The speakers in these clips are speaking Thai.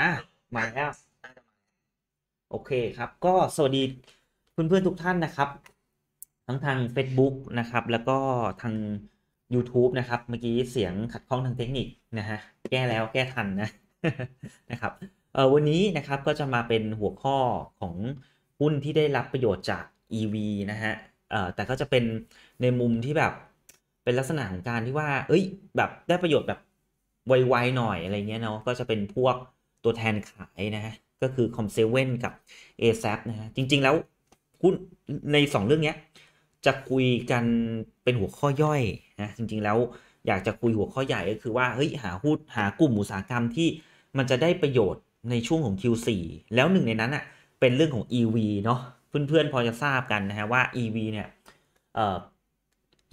อ่ะมาแล้ว โอเคครับ ก็สวัสดีเพื่อนๆทุกท่านนะครับ ทั้งทาง Facebook นะครับ แล้วก็ทาง YouTube นะครับ เมื่อกี้เสียงขัดข้องทางเทคนิคนะฮะแก้แล้วแก้ทันนะนะครับ เออวันนี้นะครับก็จะมาเป็นหัวข้อของ หุ้นที่ได้รับประโยชน์จาก EV นะฮะเออแต่ก็จะเป็นในมุมที่แบบเป็นลักษณะของการที่ว่า เอ้ย แบบได้ประโยชน์แบบไวๆหน่อยอะไรเงี้ย เนาะ ก็จะเป็นพวกตัวแทนขาย นะฮะก็คือคอมเซเว่นกับ a อซนะฮะ จริง ๆแล้วคุ้นใน 2 เรื่องเนี้ยจะคุยกันเป็นหัวข้อย่อยนะจริงๆแล้วอยากจะคุยหัวข้อใหญ่ก็คือว่า เฮ้ย หาหุ้นหากลุ่ม อุตสาหกรรมที่มันจะได้ประโยชน์ในช่วงของ Q4 แล้วหนึ่งในนั้นอ่ะเป็นเรื่องของ EV เนาะเพื่อนๆพอจะทราบกันนะฮะว่า EV เนี่ยเอ่อ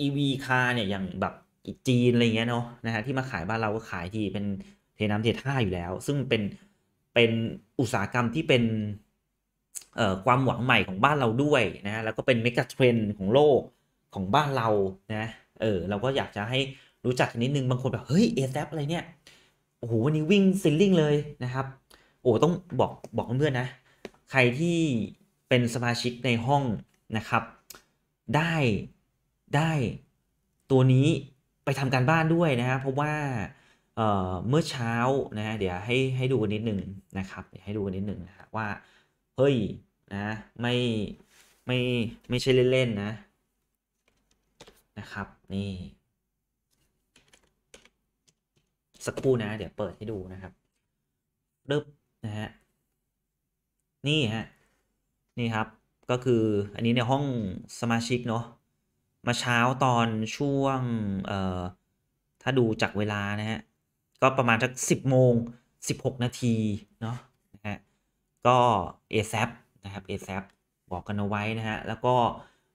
EV คาร์เนี่ยอย่างแบบจีนอะไรเงี้ยเนาะนะฮะที่มาขายบ้านเราก็ขายที่เป็นเทน้ำเทท่าอยู่แล้วซึ่งเป็นเป็นอุตสาหกรรมที่เป็นความหวังใหม่ของบ้านเราด้วยนะ แล้วก็เป็นเมกะเทรนของโลกของบ้านเรานะเออเราก็อยากจะให้รู้จักนิดนึงบางคนแบบเฮ้ยเอซอะไรเนี่ยโอ้โหวันนี้วิ่งซิลลิ่งเลยนะครับ โอ้ต้องบอกบอกเพื่อนนะใครที่เป็นสมาชิกในห้องนะครับ ได้ได้ตัวนี้ไปทำการบ้านด้วยนะครับ เพราะว่าเเมื่อเช้านะฮะ เดี๋ยวให้ให้ดูกันนิดนึงนะครับ เดี๋ยวให้ดูกันนิดนึงนะฮะว่าเฮ้ยนะไม่ไม่ไม่ใช่เล่นๆนะนะครับนี่ สักครู่นะ เดี๋ยวเปิดให้ดูนะครับเึิมนะฮะนี่ฮะนี่ครับก็คืออันนี้ในห้องสมาชิกเนาะมาเช้าตอนช่วงเอ่อถ้าดูจากเวลานะฮะ ก็ประมาณสักสิบโมงสิบหกนาทีเนาะนะฮะก็เอับนะครับเอซับอกกันเอาไว้นะฮะ แล้วก็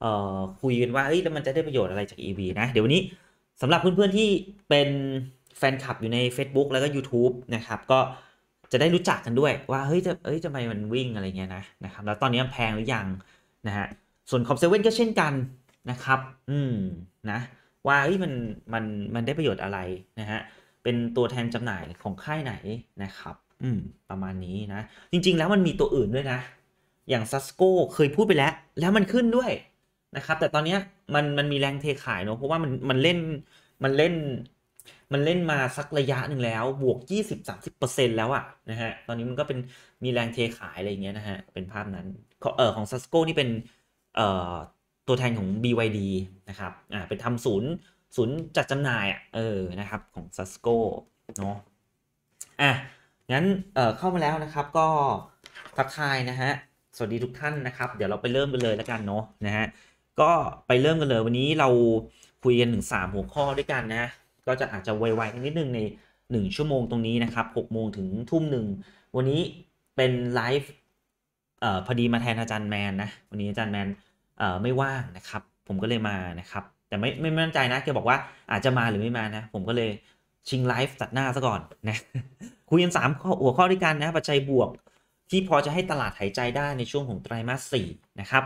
เอ่อคุยกันว่าเอ้ย แล้วมันจะได้ประโยชน์อะไรจาก EV นะ เดี๋ยววันนี้สำหรับเพื่อนๆ ที่เป็นแฟนคลับอยู่ใน Facebook แล้วก็ YouTube นะครับ ก็จะได้รู้จักกันด้วย ว่า เฮ้ย จะเอ้ยทำไมมันวิ่งอะไรเงี้ยนะนะครับแล้วตอนนี้แพงหรือยังนะฮะส่วนคอมเซเว่นก็เช่นกันนะครับ อืม นะ ว่ามัน มัน มัน ได้ประโยชน์อะไร นะฮะ เป็นตัวแทนจำหน่าย ของค่ายไหน นะครับ อืม ประมาณนี้ นะ จริงๆ แล้วมันมีตัวอื่นด้วยนะ อย่าง ซัสโกเคยพูดไปแล้ว แล้วมันขึ้นด้วย นะครับ แต่ ตอนนี้มัน มันมีแรงเทขาย เนาะ เพราะว่า มัน มัน เล่น มัน เล่น มัน เล่น มา สัก ระยะหนึ่งแล้ว บวก 20-30%แล้วอะนะฮะ ตอนนี้มันก็เป็น มี แรงเทขาย อะไรเงี้ย นะฮะ เป็นภาพนั้น เออของ ซัสโก้นี่เป็น เอ่อตัวแทนของ BYD นะครับ อ่า เป็นทำศูนย์ ศูนย์จัดจำหน่ายอ่ะ เออ นะครับ ของซัสโกเนาะอ่ะ งั้น เอ่อ เข้ามาแล้วนะครับ ก็ ทักทายนะฮะ สวัสดีทุกท่านนะครับ เดี๋ยวเราไปเริ่มกันเลยแล้วกันเนาะ นะฮะ ก็ไปเริ่มกันเลยวันนี้เรา คุยกันถึงสามหัวข้อด้วยกันนะ ก็จะอาจจะไวๆกันนิดนึงใน 1 ชั่วโมงตรงนี้นะครับ6โมงถึงทุ่มหนึ่งวันนี้เป็นไลฟ์ เอ่อ พอดีมาแทนอาจารย์แมนนะ วันนี้อาจารย์แมนไม่ว่างนะครับ ผมก็เลยมานะครับ แต่ไม่ไม่มั่นใจนะแกบอกว่าอาจจะมาหรือไม่มานะผมก็เลยชิงไลฟ์ตัดหน้าซะก่อนนะคุยกันสามข้อหัวข้อด้วยกันนะ ปัจจัยบวกที่พอจะให้ตลาดหายใจได้ในช่วงของไตรมาสสี่นะครับ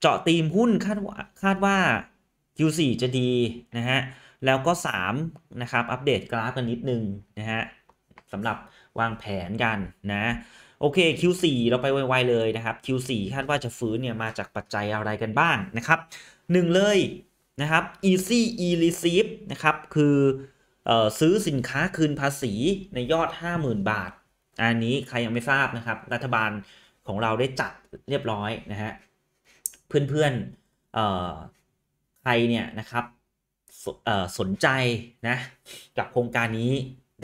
เจาะตีมหุ้นคาดว่าคาดว่า Q4 จะดีนะฮะแล้วก็ 3 นะครับอัปเดตกราฟกันนิดนึงนะฮะสำหรับวางแผนกันนะโอเค Q4 เราไปไวๆเลยนะครับ Q4 คาดว่าจะฟื้นเนี่ยมาจากปัจจัยอะไรกันบ้างนะครับหนึ่งเลยนะครับ Easy E Receive นะครับ คือออซื้อสินค้าคืนภาษีในยอด 50,000 บาท อันนี้ใครยังไม่ทราบนะครับ รัฐบาลของเราได้จัดเรียบร้อยนะฮะเพื่อนๆใครเนี่ยนะครับสสนใจนะกับโครงการนี้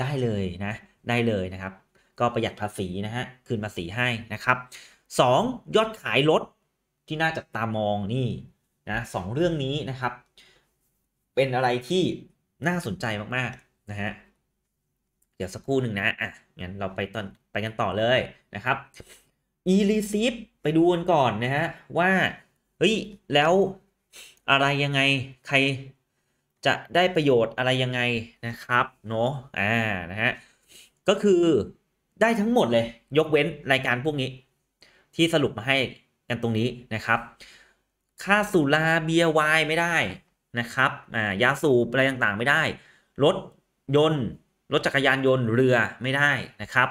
ได้เลยนะ ได้เลยนะครับก็ประหยัดภาษีนะฮะคืนภาษีให้นะครับ 2. ยอดขายรถที่น่าจับตามองนี่นะสเรื่องนี้นะครับ เป็นอะไรที่น่าสนใจมากๆนะฮะเดี๋ยวสักครู่หนึ่งนะอ่ะงั้นเราไปตอนไปกันต่อเลยนะครับ e r e c e i p ไปดูกันก่อนนะฮะว่าเฮ้ยแล้วอะไรยังไงใครจะได้ประโยชน์อะไรยังไงนะครับเนาะอ่านะฮะก็คือได้ทั้งหมดเลยยกเว้นรายการพวกนี้ที่สรุปมาให้กันตรงนี้นะครับ ค่าสุราเบียร์วายไม่ได้นะครับอ่ายาสูบอะไรต่างๆไม่ได้รถยนต์รถจักรยานยนต์เรือไม่ได้นะครับ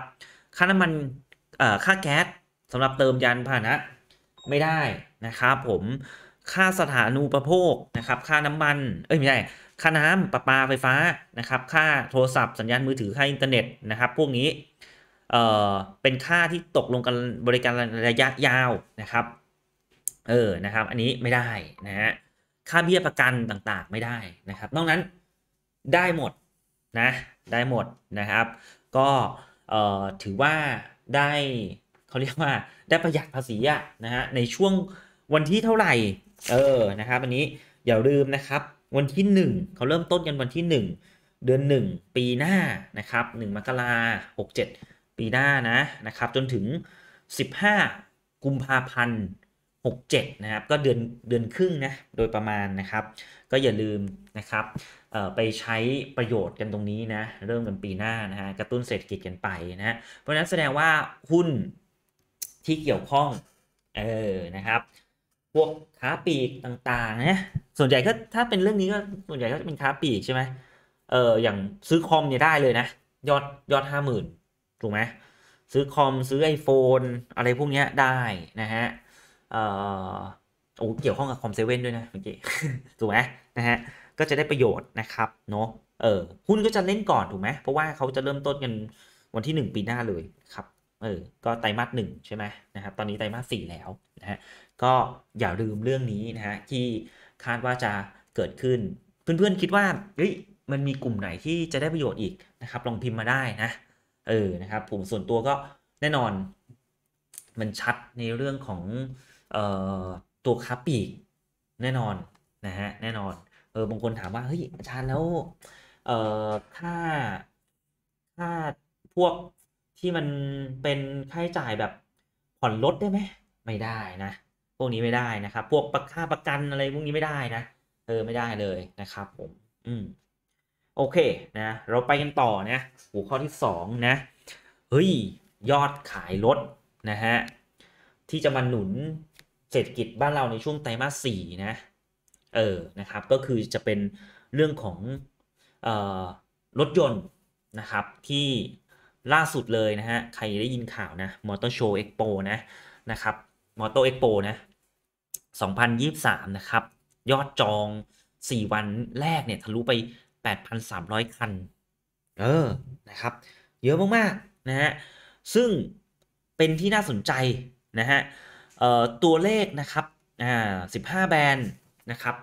ค่าน้ำมันค่าแก๊สสำหรับเติมยานพาหนะไม่ได้นะครับ ผมค่าสถานูประโภคนะครับ ค่าน้ำมันเอ้ยไม่ใช่ค่าน้ำประปาไฟฟ้านะครับ ค่าโทรศัพท์ สัญญาณมือถือค่าอินเทอร์เน็ตนะครับ พวกนี้เอ่อ เป็นค่าที่ตกลงกันบริการระยะยาวนะครับ เออ นะครับ อันนี้ไม่ได้นะฮะ ค่า เบี้ยประกันต่างๆไม่ได้นะครับนอกนั้นได้หมดนะ ได้หมดนะครับ ก็เอ่อ ถือว่าได้เขาเรียกว่า ได้ประหยัดภาษีอะนะฮะ ในช่วงวันที่เท่าไหร่ เออ นะครับ อันนี้อย่าลืมนะครับ วันที่ 1เขาเริ่มต้นกันวันที่ 1 เดือน 1 ปีหน้านะครับ 1มกราหกเจ็ดปีหน้านะนะครับจนถึง 15 กุมภาพันธ์67นะครับก็เดือน เดือนครึ่งนะโดยประมาณนะครับก็อย่าลืมนะครับไปใช้ประโยชน์กันตรงนี้นะ เริ่มกันปีหน้า นะฮะกระตุ้นเศรษฐกิจกันไปนะเพราะนั้นแสดงว่าหุ้นที่เกี่ยวข้องเออนะครับพวกค้าปลีกต่างๆนะส่วนใหญ่ก็ถ้าเป็นเรื่องนี้ ก็ส่วนใหญ่ก็จะเป็นค้าปลีกใช่ไหมเอออย่างซื้อคอมเนี่ยได้เลยนะยอดยอดห้าหมื่นถูกไหมซื้อคอม ซื้อไอโฟนอะไรพวกนี้ได้นะฮะเออโอ้เกี่ยวข้องกับคอมเซเว่นด้วยนะเมื่อกี้ถูกไหมนะฮะ ก็จะได้ประโยชน์นะครับ เนาะเออหุ้นก็จะเล่นก่อน ถูกไหมเพราะว่าเขาจะเริ่มต้นกัน วันที่ 1 ปีหน้าเลยครับ เออ ก็ไตรมาสหนึ่งใช่ไหมนะครับตอนนี้ไตรมาสสี่แล้วนะฮะก็อย่าลืมเรื่องนี้นะฮะ ที่คาดว่าจะเกิดขึ้นเพื่อนๆคิดว่าเฮ้ยมันมีกลุ่มไหนที่จะได้ประโยชน์อีกนะครับ ลองพิมพ์มาได้นะเออ นะครับผมส่วนตัวก็แน่นอน มันชัดในเรื่องของออตัวค้าปีกแน่นอนนะฮะแน่นอน เออบางคนถามว่าเฮ้ยอาจารย์แล้ว เอ่อค่าค่าพวกที่มันเป็นค่าใช้จ่ายแบบผ่อนลดได้ไหมไม่ได้นะพวกนี้ไม่ได้นะครับ พวกประค่าประกันอะไรพวกนี้ไม่ได้นะเออไม่ได้เลยนะครับ ผม อืมโอเคนะ เราไปกันต่อนะหัวข้อที่ 2 นะเฮ้ยยอดขายรถนะฮะ ที่จะมาหนุนเศรษฐกิจบ้านเราในช่วงไตรมาสสี่นะ เออนะครับก็คือจะเป็นเรื่องของออรถยนต์นะครับที่ล่าสุดเลยนะฮะ ใครได้ยินข่าวนะมอเตอร์โชว์เอ็กโปนะนะครับมอเตอร์เอ็กโปนะ2023นะครับ ยอดจอง 4 วันแรกเนี่ยทะลุไป8,300 คัน เออ นะครับ เยอะมากๆนะฮะ ซึ่งเป็นที่น่าสนใจนะฮะตัวเลขนะครับ อ่า15 แบรนด์นะครับ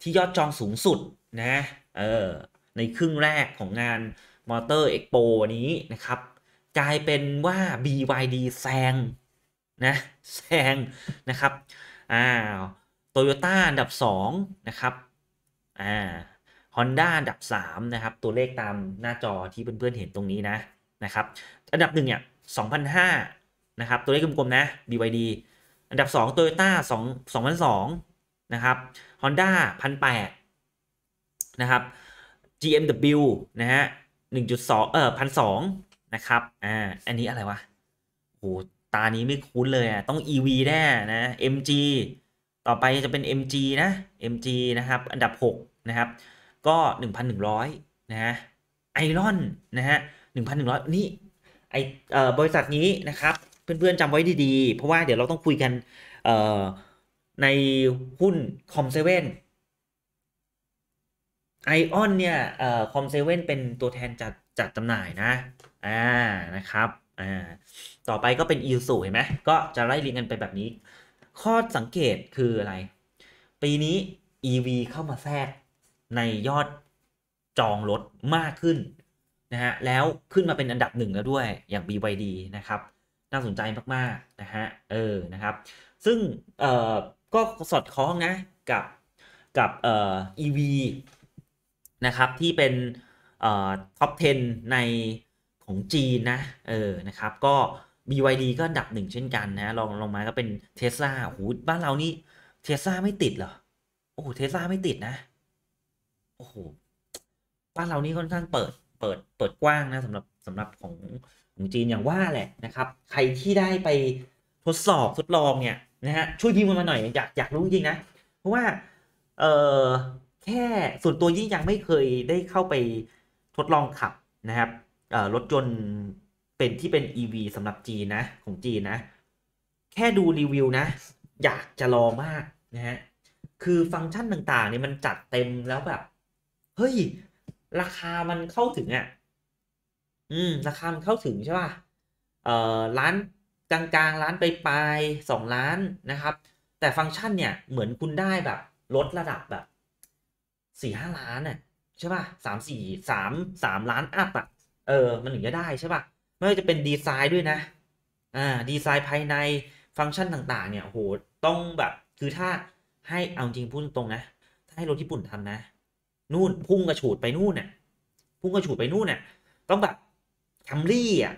ที่ยอดจองสูงสุดนะ เออ ในครึ่งแรกของงานมอเตอร์เอ็กโปนี้นะครับ กลายเป็นว่า BYD แซงนะ แซงนะครับอ่าโตโยต้าอันดับ2นะครับ อ่า Honda อันดับ 3 นะครับ ตัวเลขตามหน้าจอที่เพื่อนๆ เห็นตรงนี้นะ นะครับ อันดับ 1 เนี่ย2,005นะครับ ตัวเลขกลมๆ นะ BYD อันดับ 2 Toyota 2 2 0พ2นะครับ Honda 1,008นะครับ GMW นะฮะ1.2 เอพอ1,002นะครับอ่าอันนี้อะไรวะโหตานี้ไม่คุ้นเลยอ่ะต้อง EV แน่นะ MG ต่อไปจะเป็น MG นะ MG นะครับ อันดับ 6 นะครับก็ 1,100นะฮะไอรอน นะฮะ 1,100 นี่ไออบริษัทนี้นะครับ เพื่อน ๆจำไว้ดีๆเพราะว่าเดี๋ยวเราต้องคุยกันในหุ้นคอมเซเว่นไอออนเนี่ยคอมเซเว่นเป็นตัวแทนจัดจัดจำหน่ายนะอ่านะครับอ่าต่อไปก็เป็น อีสูเห็นไหมก็จะไล่เรียงกันไปแบบนี้ ข้อสังเกตคืออะไร ปีนี้ EV เข้ามาแทรกในยอดจองรถมากขึ้นนะฮะแล้วขึ้นมาเป็นอันดับหนึ่งแล้วด้วยอย่าง BYD นะครับ น่าสนใจมาก ๆ นะฮะเออนะครับ ซึ่งเอ่อก็สอดคล้องนะ กับกับเอ่อ EV นะครับ ที่เป็นเอ่อท็อป10 ในของจีนนะเออนะครับก็ BYD ก็อันดับหนึ่งเช่นกันนะ ลองลองมาก็เป็นเทส l าโอ้โหบ้านเรานี่เทส l าไม่ติดเหรอโอ้โหเทส l าไม่ติดนะอ้โหบ้านเรานี่ค่อนข้างเปิด เปิด เปิดกว้างนะสำหรับสำหรับของของจีนอย่างว่าแหละนะครับ ใครที่ได้ไปทดสอบทดลองเนี่ยนะฮะ ช่วยพิมพ์มาหน่อยอยาก อยากรู้จริงนะ เพราะว่า เออแค่ส่วนตัวยิ่งยังไม่เคยได้เข้าไปทดลองขับนะครับรถยนต์เป็นที่เป็น EV สำหรับจีนนะของจีนนะ แค่ดูรีวิวนะ อยากจะลองมากนะฮะ คือฟังก์ชันต่างๆนี่มันจัดเต็มแล้วแบบเฮ้ย ราคามันเข้าถึงอ่ะ อืม ราคา มัน เข้า ถึง ใช่ ป่ะเอ่อร้านกลางๆร้านไปลายสองล้านนะครับ แต่ฟังก์ชันเนี่ย เหมือนคุณได้แบบลดระดับแบบสี่ห้าล้านอ่ะใช่ป่ะสามสี่สามสามล้านอัพอ่ะเออ มันถึงจะได้ใช่ป่ะไม่ว่าจะเป็นดีไซน์ด้วยนะอ่าดีไซน์ภายในฟังก์ชันต่าง ๆ เนี่ยโหต้องแบบ คือถ้าให้เอาจริงพูดตรงนะถ้าให้รถญี่ปุ่นทำนะนู่น พุ่งกระฉูดไปนู่นน่ะพุ่งกระฉูดไปนู่นน่ะต้องแบบแคมรี่อ่ะ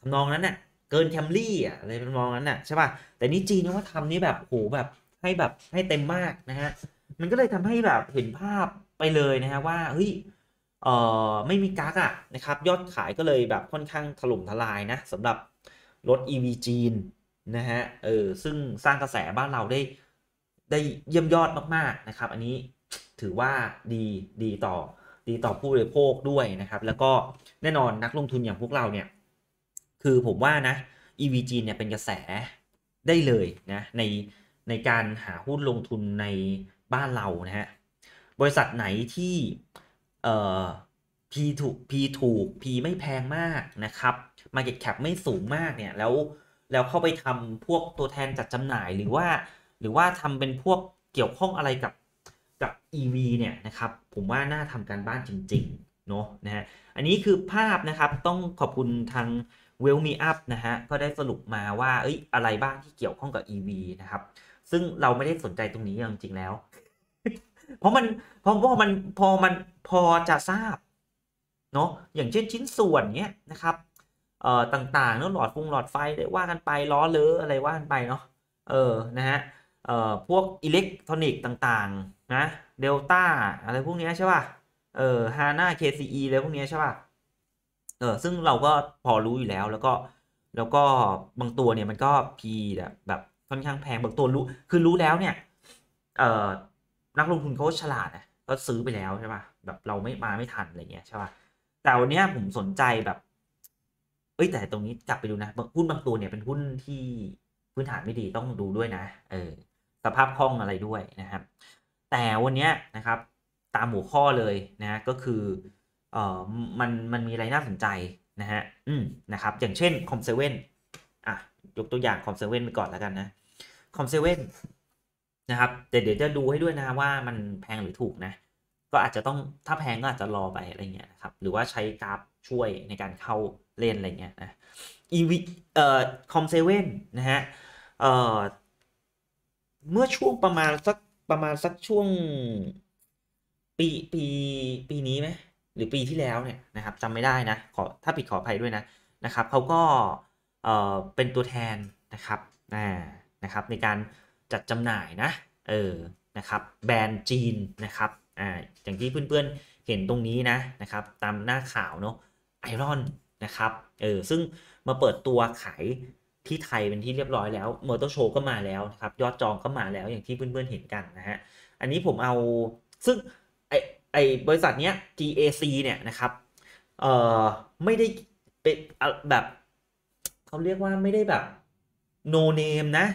ทำนองนั้นน่ะเกินแคมรี่อ่ะอะไรเป็นองนั้นน่ะใช่ป่ะ แต่นี่จีนเขาทำนี่แบบโหแบบให้แบบให้เต็มมากนะฮะ มันก็เลยทำให้แบบเห็นภาพไปเลยนะฮะว่าเฮ้ยเอ่อไม่มีกักอ่ะนะครับ ยอดขายก็เลยแบบค่อนข้างถล่มทลายนะสำหรับรถ EV จีนนะฮะเออซึ่งสร้างกระแสบ้านเราได้ ได้เยี่ยมยอดมากๆนะครับ อันนี้ถือว่าดีดี ต่อดีต่อผู้บริโภคด้วยนะครับแล้วก็แน่นอนนักลงทุนอย่างพวกเราเนี่ย คือผมว่า นะ EVG เนี่ยเป็นกระแสได้เลยนะในในการหาหุ้นลงทุนในบ้านเรานะฮะบริษัทไหนที่เอ่อ P ถูก P ถูก P ไม่แพงมากนะครับ Market Cap ไม่สูงมากเนี่ยแล้วแล้วเข้าไปทำพวกตัวแทนจัดจำหน่ายหรือว่า หรือว่าทำเป็นพวกเกี่ยวข้องอะไรกับกับ EV เนี่ยนะครับ ผมว่าน่าทำการบ้านจริงๆเนาะนะฮะอันนี้คือภาพนะครับต้องขอบคุณทางเวลมีอัพนะฮะก็ได้สรุปมาว่า เอ้ย อะไรบ้างที่เกี่ยวข้องกับ EV นะครับ ซึ่งเราไม่ได้สนใจตรงนี้จริงๆแล้ว เพราะมันเพราะว่ามันพอมันพอจะทราบ เนาะอย่างเช่นชิ้นส่วนเนี้ยนะครับเอ่อต่างๆเนาะหลอดฟงหลอดไฟได้ว่ากันไปล้อเลอะอะไรว่ากันไปเนาะเออ นะฮะเอ่อพวกอิเล็กทรอนิกส์ต่าง ๆนะเดลต้าอะไรพวกนี้ใช่ป่ะเอ่อฮาน่าเคซีอะไรพวกนี้ใช่ป่ะเออซึ่งเราก็พอรู้อยู่แล้วแล้วก็ แล้วก็บางตัวเนี่ยมันก็พีแบบแบบค่อนข้างแพงบางตัวรู้คือรู้แล้วเนี่ยเอ่อนักลงทุนเขาฉลาดนะก็ซื้อไปแล้วใช่ป่ะแบบเราไม่มาไม่ทันอะไรเงี้ยใช่ป่ะ แต่วันนี้ผมสนใจแบบเอ้ยแต่ตรงนี้กลับไปดูนะหุ้นบางตัวเนี่ยเป็นหุ้นที่พื้นฐานไม่ดีต้องดูด้วยนะ เออสภาพคล่องอะไรด้วยนะครับ แต่วันนี้นะครับตามหัวข้อเลยนะก็คือ เอ่อ มัน มันมีอะไรน่าสนใจนะฮะอืมนะครับ อย่างเช่นคอมเซเว่นอ่ะยกตัวอย่างคอมเซเว่นไปก่อนแล้วกันนะคอมเซเว่นนะ ครับแต่เดี๋ยวจะดูให้ด้วย นะ ว่ามันแพงหรือถูกนะ ก็อาจจะต้องถ้าแพงก็อาจจะรอไปอะไรเงี้ยนะครับ หรือว่าใช้กราฟช่วยในการเข้าเล่นอะไรเงี้ยนะอีวีเอ่อคอมเซเว่นนะฮะเอ่อเมื่อช่วงประมาณ สักประมาณสักช่วงปี ปีปีนี้ไหมหรือปีที่แล้วเนี่ยนะครับจำไม่ได้นะขอถ้าผิดขออภัยด้วยนะนะครับเขาก็เออเป็นตัวแทนนะครับอ่านะครับในการจัดจำหน่ายนะเออนะครับแบรนด์จีนนะครับอ่าอย่างที่เพื่อนๆเห็นตรงนี้นะนะครับ ตามหน้าข่าวเนาะไอรอนนะครับเออซึ่งมาเปิดตัวขายที่ไทยเป็นที่เรียบร้อยแล้วมอเตอร์โชว์ก็มาแล้วนะครับ ยอดจองก็มาแล้วอย่างที่เพื่อนๆเห็นกันนะฮะอันนี้ผมเอาซึ่ง ไอไอบริษัทเนี้ย GAC เนี่ยนะครับเอ่อไม่ได้เป็นแบบเขาเรียกว่าไม่ได้แบบ no name นะ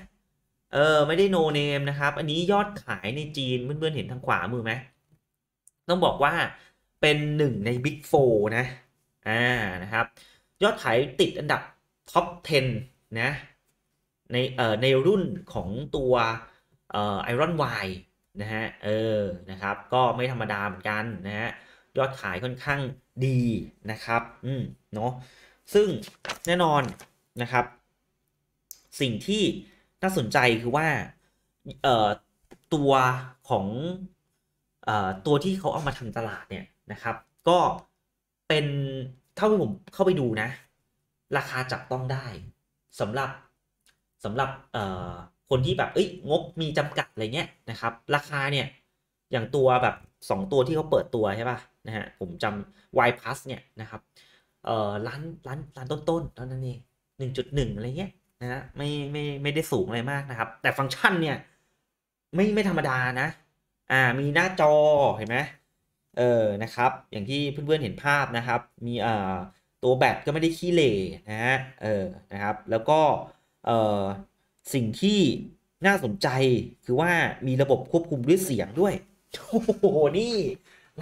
เออไม่ได้ no name นะครับอันนี้ยอดขายในจีนเพื่อนๆเห็นทางขวามือไหมต้องบอกว่าเป็นหนึ่งใน Big 4นะอ่านะครับ ยอดขายติดอันดับท็อป10นะในเอ่อในรุ่นของตัวเอ่อไอรอนไวนะฮะเออนะครับ ก็ไม่ธรรมดาเหมือนกันนะฮะยอดขายค่อนข้างดีนะครับอืมเนาะซึ่งแน่นอนนะครับ สิ่งที่น่าสนใจคือว่าเอ่อตัวของเอ่อตัวที่เขาเอามาทำตลาดเนี่ยนะครับ ก็เป็นเท่าที่ผมเข้าไปดูนะ ราคาจับต้องได้สำหรับสำหรับคนที่แบบเอ้ยงบมีจำกัดอะไรเงี้ยนะครับ ราคาเนี่ย อย่างตัวแบบ 2 ตัวที่เขาเปิดตัวใช่ป่ะนะฮะผมจำ Y Plus เนี่ยนะครับเอ่อร้านร้านร้านต้นต้นเท่านั้นเองหนึ่งจุดหนึ่งอะไรเงี้ยนะฮะไม่ไม่ไม่ได้สูงอะไรมากนะครับ แต่ฟังก์ชันเนี่ย ไม่ ไม่ธรรมดานะ อ่ามีหน้าจอเห็นไหมเออนะครับ อย่างที่เพื่อนๆเห็นภาพนะครับ มีอ่าตัวแบตก็ไม่ได้ขี้เลนะฮะเออนะครับแล้วก็เออสิ่งที่น่าสนใจคือว่ามีระบบควบคุมด้วยเสียงด้วยโอ้โหนี่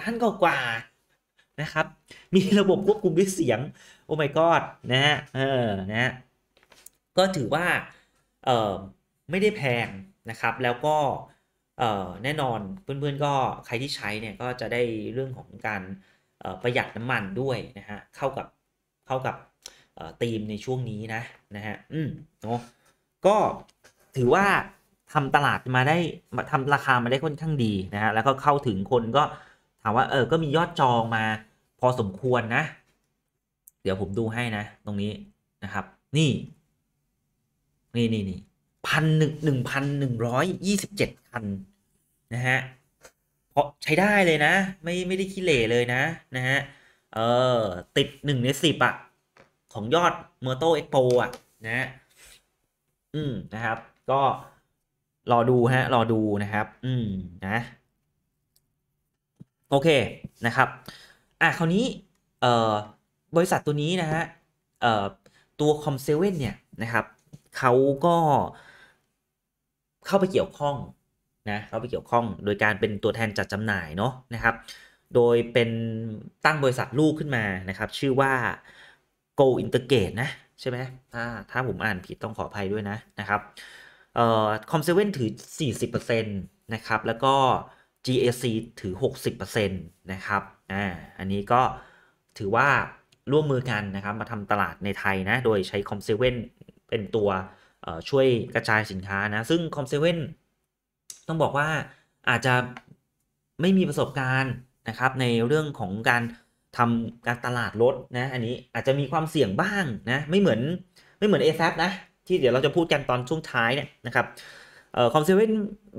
ล้านกว่ากว่านะครับ มีระบบควบคุมด้วยเสียงโอ้ my god นะฮะเออนะฮะก็ถือว่าเออไม่ได้แพงนะครับ แล้วก็เออแน่นอนเพื่อนๆก็ใครที่ใช้เนี่ยก็จะได้เรื่องของการประหยัดน้ำมันด้วยนะฮะ เข้ากับเข้ากับธีมในช่วงนี้นะ นะฮะอืมเนาะก็ถือว่าทำตลาดมาได้มาทำราคามาได้ค่อนข้างดีนะฮะแล้วก็เข้าถึงคนก็ ถาม ว่า เออ ก็มียอดจองมา พอสมควรนะ เดี๋ยวผมดูให้นะ ตรงนี้นะครับ นี่ นี่นี่นี่ พันหนึ่งหนึ่งพันหนึ่งร้อยยี่สิบเจ็ดคัน นะฮะเพราะใช้ได้เลยนะ ไม่ไม่ได้ขี้เหร่เลยนะ นะฮะเออติดหนึ่งในสิบอะของยอดเมอร์โตเอ็กโปอะนะ อืมนะครับ ก็รอดูฮะรอดูนะครับ อืมนะ โอเคนะครับ อ่ะคราวนี้ เอ่อบริษัทตัวนี้นะฮะเอ่อตัวคอมเซเว่นเนี่ย นะครับ เขาก็ เข้าไปเกี่ยวข้องนะ เข้าไปเกี่ยวข้องโดยการเป็นตัวแทนจัดจำหน่ายเนาะนะครับโดยเป็นตั้งบริษัทลูกขึ้นมานะครับ ชื่อว่า Go i n t e g a t e นะ ใช่ไหมถ้าถ้า ผม อ่านผิดต้องขออภัยด้วย นะนะครับ เอ่อคอมเซเว่นถือ 40%นะครับ แล้วก็ GAC ถือ 60%นะครับอ่าอันนี้ก็ถือว่าร่วมมือกันนะครับมาทำตลาดในไทย นะ โดยใช้คอมเซเว่นเป็นตัวช่วยกระจายสินค้านะซึ่งคอมเซเว่นต้องบอกว่าอาจจะไม่มีประสบการณ์ะครับในเรื่องของการทำการตลาดรถนะอันนี้อาจจะมีความเสี่ยงบ้างนะไม่เหมือนไม่เหมือน a อ a p นะ ที่เดี๋ยวเราจะพูดกันตอนช่วงท้ายเนี่ยนะครับคอมเซเว่น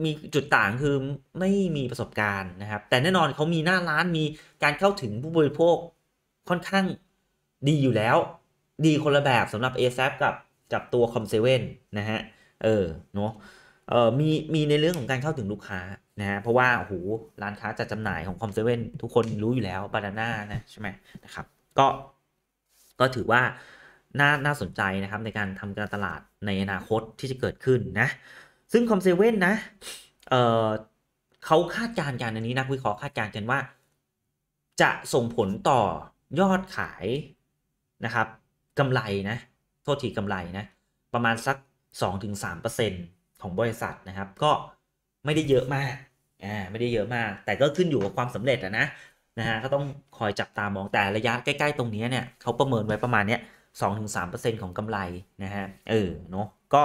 มีจุดต่างคือไม่มีประสบการณ์นะครับ แต่แน่นอนเขามีหน้าร้านมีการเข้าถึงผู้บริโภคค่อนข้างดีอยู่แล้ว ดีคนละแบบสำหรับ a อ a p กับกับตัวคอมเซเว่นนะฮะเออเนาะเออมีมีในเรื่องของการเข้าถึงลูกค้านะฮะเพราะว่าโอ้โหร้านค้าจัดจำหน่ายของคอมเซเว่นทุกคนรู้อยู่แล้วบานาน่านะใช่ไหมนะครับก็ก็ถือว่า น่าน่าสนใจนะครับในการทำการตลาดในอนาคตที่จะเกิดขึ้นนะซึ่งคอมเซเว่นนะเออเขาคาดการณ์กันอันนี้นักวิเคราะห์คาดการณ์กันว่า จะส่งผลต่อยอดขายนะครับกำไรนะโทษทีกำไรนะประมาณสัก 2-3%ของบริษัทนะครับ ก็ไม่ได้เยอะมากอ่าไม่ได้เยอะมากแต่ก็ขึ้นอยู่กับความสำเร็จอะนะนะฮะก็ต้องคอยจับตามองแต่ระยะใกล้ๆ ตรงนี้เนี่ยเขาประเมินไว้ประมาณเนี้ยสองถึงสามเปอร์เซ็นต์ของกำไรนะฮะเออเนาะก็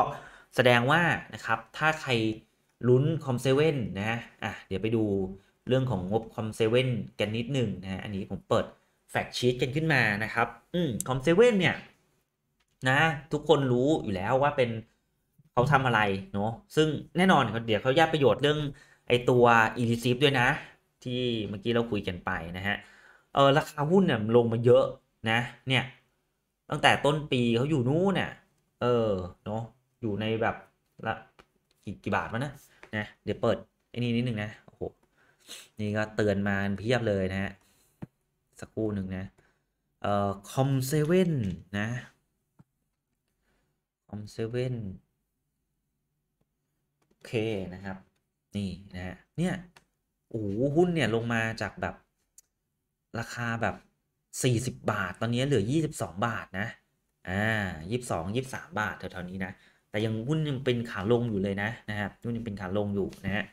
แสดงว่านะครับถ้าใครลุ้นคอมเซเว่นนะะอ่ะเดี๋ยวไปดูเรื่องของงบคอมเซเว่นกันนิดหนึ่งนะฮะอันนี้ผมเปิดแฟกชีตกันขึ้นมานะครับอืมคอมเซเว่นเนี่ยนะทุกคนรู้อยู่แล้วว่าเป็นเขาทำอะไรเนาะซึ่งแน่นอนเดี๋ยวเขาแยกประโยชน์เรื่องไอตัว e ิฟด้วยนะ ที่เมื่อกี้ เราคุยกันไป นะฮะ เออ ราคาหุ้นเนี่ยลงมา เยอะนะ เนี่ย ตั้งแต่ต้นปีเขาอยู่นู้นเนี่ยเออเนาะอยู่ในแบบ ละกี่กี่บาทมานะ นะ เดี๋ยวเปิด ไอ้นี่ นิดหนึ่งนะ โอ้โห นี่ก็เตือนมาเพียบเลยนะฮะ สักครู่หนึ่งนะ เอ่อคอมเซเว่นนะคอมเซเว่นโอเคนะครับนี่นะเนี่ยโอ้โหหุ้นเนี่ยลงมาจากแบบราคาแบบ40บาท ตอนนี้เหลือ 22 บาทนะอ่า22 23 บาทแถวๆนี้นะแต่ยังหุ้นยังเป็นขาลงอยู่เลยนะนะครับหุ้นยังเป็นขาลงอยู่นะฮะ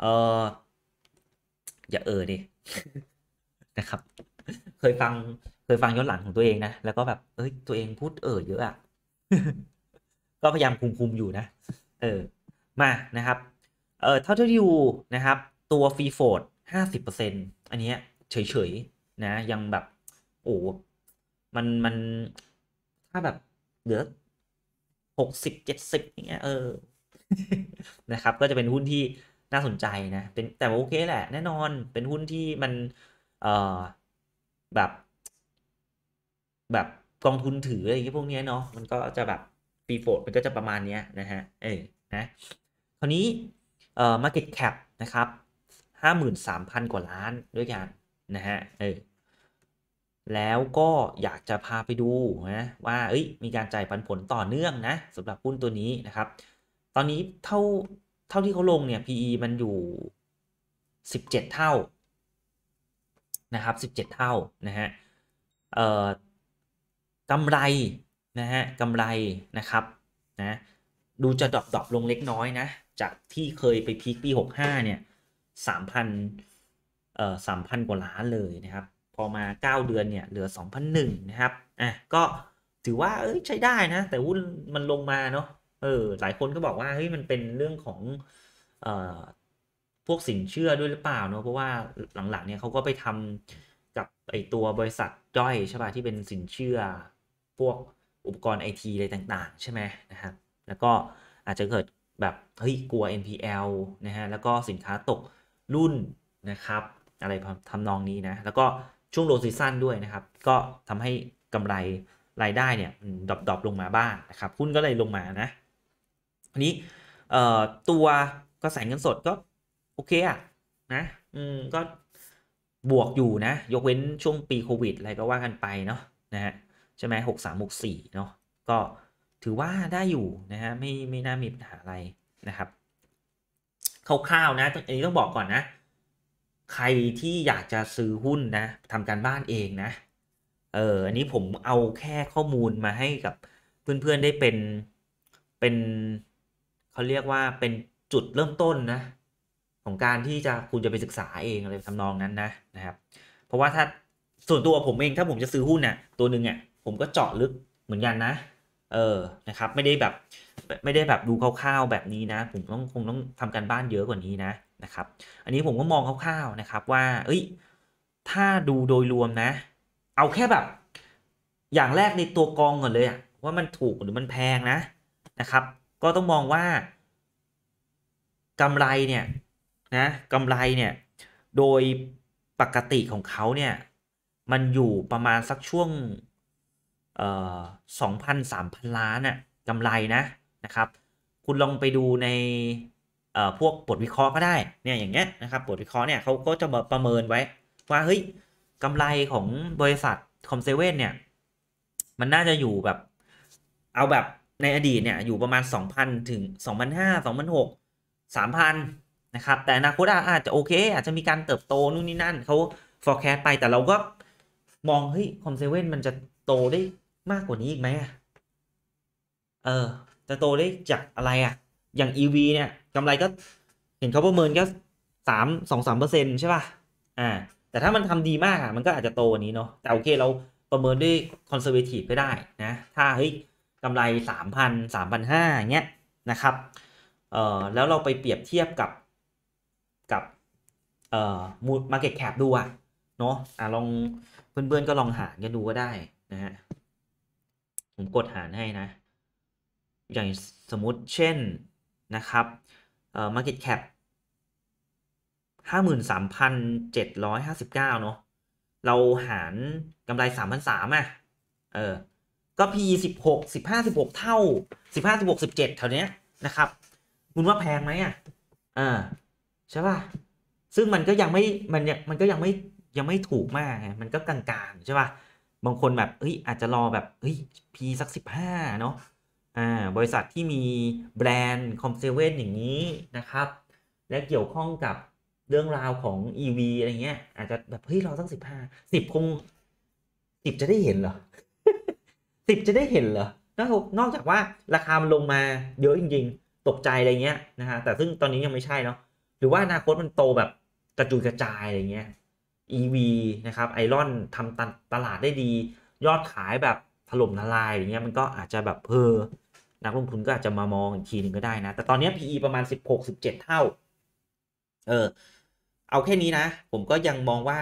เอออย่าเออดินะครับ เคยฟังเคยฟังย้อนหลังของตัวเองนะแล้วก็แบบ เอ้ยตัวเองพูดเออเยอะอ่ะก็พยายามคุมคุมอยู่นะ เออมา นะครับเออเท่าที่ดูนะครับ ตัวฟรีโฟดห้าสิบเปอร์เซ็นต์อันนี้เฉยๆ นะ ยังแบบโอ้ มัน มันถ้าแบบ เหลือหกสิบเจ็ดสิบอย่างเงี้ยเออ นะครับ ก็จะเป็นหุ้นที่น่าสนใจนะ เป็นแต่โอเคแหละ แน่นอนเป็นหุ้นที่มันเออแบบ แบบกองทุนถืออะไรอย่างเงี้ยพวกเนี้ยเนาะมันก็จะแบบฟรีโฟดมันก็จะประมาณเนี้ยนะฮะเออนะคราวนี้เอ่อ market cap นะครับห้ามื่นสามพันกว่าล้านด้วยกันนะฮะเออแล้วก็อยากจะพาไปดูนะว่า เอ้ยมีการจ่ายปันผลต่อเนื่องนะสำหรับหุ้นตัวนี้นะครับ ตอนนี้เท่าเท่าที่เขาลงเนี่ย PE มันอยู่ 17 เท่านะครับ 17 เท่านะฮะ เอ่อกำไรนะฮะกำไรนะครับนะดูจะดรอปดรอปลงเล็กน้อยนะ จากที่เคยไปพีคปีหหก้าเนี่ยมพันเอ่อมพันกว่าล้านเลยนะครับ พอมาเก้าเดือนเนี่ย เหลือสองพันหนนึ่งะครับอ่ะก็ถือว่าเอ้ยใช้ได้นะ แต่หุ้นมันลงมาเนาะเออหลายคนก็บอกว่าเฮ้ยมันเป็นเรื่องของเอ่อพวกสินเชื่อด้วยหรือเปล่าเนาะเพราะว่าหลังๆ เนี่ยเขาก็ไปทำกับไอตัวบริษัทย่อยใช่ป่ะที่เป็นสินเชื่อพวกอุปกรณ์ไอทีอะไรต่าง ๆ ใช่ไหมนะครับแล้วก็อาจจะเกิดแบบเฮ้ย กลัว NPL นะฮะแล้วก็สินค้าตกรุ่นนะครับ อะไรทำนองนี้นะ แล้วก็ช่วงโลซีซั่นด้วยนะครับ ก็ทำให้กำไรรายได้เนี่ยดรอปลงมาบ้างนะครับหุ้นก็เลยลงมานะอันนี้ตัวกระแสเงินสดก็ โอเคอะนะอืมก็บวกอยู่นะ ยกเว้นช่วงปีโควิดอะไรก็ว่ากันไปเนาะนะฮะใช่ไหมหกสามหกสี่เนาะก็ถือว่าได้อยู่นะฮะไม่ไม่น่ามีปัญหาอะไรนะครับคร่าวๆนะอันนี้ต้องบอกก่อนนะ ใครที่อยากจะซื้อหุ้นนะทำการบ้านเองนะ เอออันนี้ผมเอาแค่ข้อมูลมาให้กับเพื่อนๆได้เป็นเป็นเขาเรียกว่าเป็นจุดเริ่มต้นนะของการที่จะคุณจะไปศึกษาเองอะไรทำนองนั้นนะนะครับ เพราะว่าถ้าส่วนตัวผมเองถ้าผมจะซื้อหุ้นนะ่ะ ตัวหนึ่งอะ่ะผมก็เจาะลึกเหมือนกันนะเออ นะครับ ไม่ได้แบบ ไม่ได้แบบดูคร่าวๆ แบบนี้นะ ผมต้องคงต้องทำการบ้านเยอะกว่านี้นะ นะครับ อันนี้ผมก็มองคร่าวๆนะครับ ว่า เอ้ย ถ้าดูโดยรวมนะ เอาแค่แบบ อย่างแรกในตัวกองก่อนเลยอะว่ามันถูกหรือมันแพงนะ นะครับ ก็ต้องมองว่า กำไรเนี่ย นะกำไรเนี่ย โดยปกติของเขาเนี่ย มันอยู่ประมาณสักช่วงสองพันสามพันล้านอะกำไร นะ นะครับ คุณลองไปดูในพวกบทวิเคราะห์ก็ได้เนี่ย อย่างเงี้ยนะครับบทวิเคราะห์เนี่ยเขาก็จะมาประเมินไว้ว่าเฮ้ยกำไรของบริษัทคอมเซเว่นเนี่ยมันน่าจะอยู่แบบ เอาแบบในอดีตเนี่ยอยู่ประมาณ 2,000 ถึง2,500 2,600 3,000นะครับ แต่อนาคตอาจจะโอเคอาจจะมีการเติบโตนู่นนี่นั่นเขา forecast ไปแต่เราก็มองเฮ้ยคอมเซเว่นมันจะโตได้มากกว่านี้อีกไหมเออจะโตได้จากอะไรอะ่ะ อย่าง EV เนี่ยกำไรก็เห็นเขาประเมินก็สามสองสามเปอร์เซ็นต์ใช่ป่ะ อ่า แต่ถ้ามันทำดีมากอ่ะ มันก็อาจจะโตนี้เนาะแต่โอเคเราประเมินด้วยคอนเซอร์เวทีฟก็ได้นะ ถ้าเฮ้ยกำไรสามพันสามพันห้าเงี้ยนะครับ เอ่อแล้วเราไปเปรียบเทียบกับกับ เอ่อมูดมาร์เก็ตแคปดูอ่ะ เนาะอ่ะลองเพื่อนๆ ก็ลองหางกันดูก็ได้นะฮะผมกดหารให้นะ อย่างสมมติเช่นนะครับ เอ่อ market cap ห้าหมื่นสามพันเจ็ดร้อยห้าสิบเก้าเนาะ เราหารกำไรสามพันสามอ่ะ เออ ก็ P สิบหกสิบห้าสิบหกเท่าสิบห้าสิบหกสิบเจ็ดเท่านี้นะครับคุณว่าแพงไหมอ่ะ อ่าใช่ป่ะ ซึ่งมันก็ยังไม่มันยังมันก็ยังไม่ ยังไม่ถูกมากไงมันก็กลางๆใช่ป่ะบางคนแบบเอ้ยอาจจะรอแบบเอ้ยพีสักสิบห้าเนาะอ่า บริษัทที่มีแบรนด์คอมเซเว่นอย่างนี้นะครับ และเกี่ยวข้องกับเรื่องราวของ e ีอะไรเงี้ย อาจจะแบบเฮ้ยรอสักสิบห้าสิบคงสิบจะได้เห็นเหรอสิบจะได้เห็นเหรอนอกนอกจากว่าราคามันลงมาเยอะจริงๆ ตกใจอะไรเงี้ยนะฮะแต่ซึ่งตอนนี้ยังไม่ใช่เนาะหรือว่าอนาคตมันโตแบบกระจุยกระจายอะไรเงี้ย EV นะครับ ไอรอนทำตตลาดได้ดี ยอดขายแบบถล่มละลายอย่างเงี้ยมันก็อาจจะแบบเพอนักลงทุนก็อาจจะมามองอีกทีหนึ่งก็ได้นะ แต่ตอนนี้ PE ประมาณ 16-17 เท่า เออ เอาแค่นี้นะ ผมก็ยังมองว่า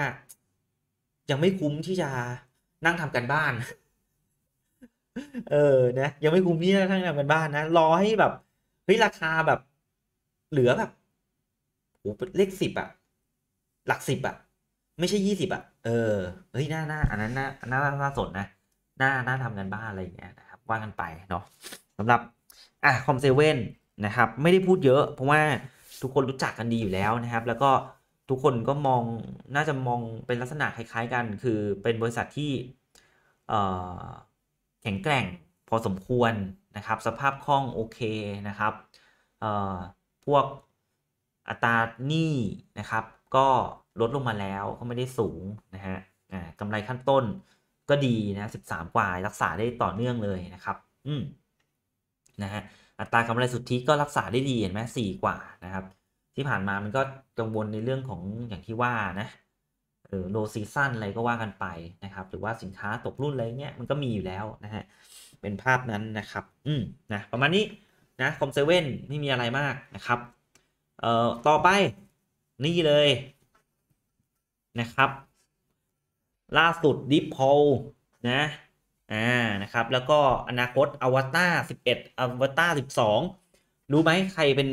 ยังไม่คุ้มที่จะนั่งทำกันบ้าน เออ นะยังไม่คุ้มที่จะนั่งทำกันบ้านนะ รอให้แบบเฮ้ยราคาแบบเหลือแบบโอ้เลขสิบอะหลักสิบอะไม่ใช่ยี่สิบอ่ะ เออ เฮ้ย หน้าหน้าอันนั้น หน้า หน้า หน้าสนนะ หน้า หน้าทำกันบ้าน อะไรอย่างเงี้ย นะครับ ว่ากัน ไป เนาะสำหรับอ่ะคอมเซเว่น นะครับ ไม่ได้ พูด เยอะ เพราะว่า ทุกคน รู้จัก กันดี อยู่แล้ว นะครับ แล้วก็ ทุกคน ก็ มอง น่าจะ มอง เป็น ลักษณะ คล้าย ๆ กัน คือ เป็น บริษัท ที่แข็งแกร่ง พอ สมควร นะครับ สภาพ คล่อง โอเค นะครับ พวก อัตรา หนี้ นะครับ ก็ลดลงมาแล้วก็ไม่ได้สูงนะฮะกำไรขั้นต้นก็ดีนะ 13 กว่ารักษาได้ต่อเนื่องเลยนะครับ อืมนะฮะ อัตรากำไรสุทธิก็รักษาได้ดีเห็นไหมสี่กว่านะครับ ที่ผ่านมามันก็กังวลในเรื่องของอย่างที่ว่านะ หรือโลซีซั่นอะไรก็ว่ากันไปนะครับ หรือว่าสินค้าตกรุ่นอะไรเงี้ยมันก็มีอยู่แล้วนะฮะ เป็นภาพนั้นนะครับ อืมนะ ประมาณนี้นะ คอมเซเว่นไม่มีอะไรมากนะครับ เอ่อ ต่อไปนี่เลยนะครับล่าสุดดิฟโพนะอ่านะครับ แล้วก็ อนาคตอวตารสิบเอ็ดอวตารสสิบองรู้ไหมใครเป็น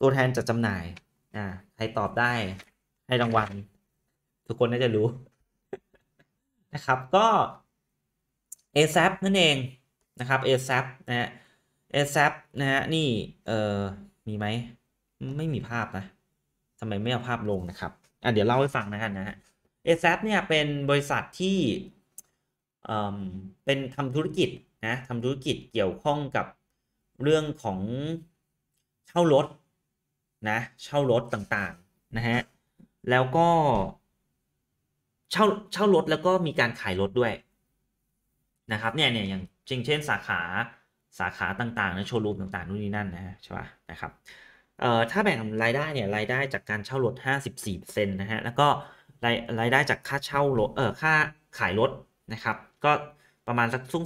ตัวแทนจัดจำหน่ายอ่าใครตอบได้ให้รางวัลทุกคนน่าจะรู้นะครับก็ a s a บนั่นเอง นะครับ a s a บนะฮะอซับนะฮะนี่ เออมีไหมไม่มีภาพนะทำไมไม่เอาภาพลงนะครับอ่ะเดี๋ยว เล่า ให้ฟังนะกันนะฮะเอซเนี่ย เป็นบริษัทที่ เอ่อเป็นทำธุรกิจนะทำธุรกิจเกี่ยวข้องกับเรื่องของเช่ารถนะเช่ารถต่างๆนะฮะแล้วก็เช่าเช่ารถแล้วก็มีการขายรถด้วยนะครับเนี่ยเนี่ยอย่างเช่นสาขาสาขาต่างๆนะโชว์รูมต่างๆนู่นนี่นั่นนะใช่ป่ะนะครับถ้าแบ่งรายได้เนี่ยรายได้จากการเช่ารถ 54%นนะฮะ แล้วก็รายรายได้จากค่าเช่ารถเออค่าขายรถนะครับก็ประมาณสักสุ่ง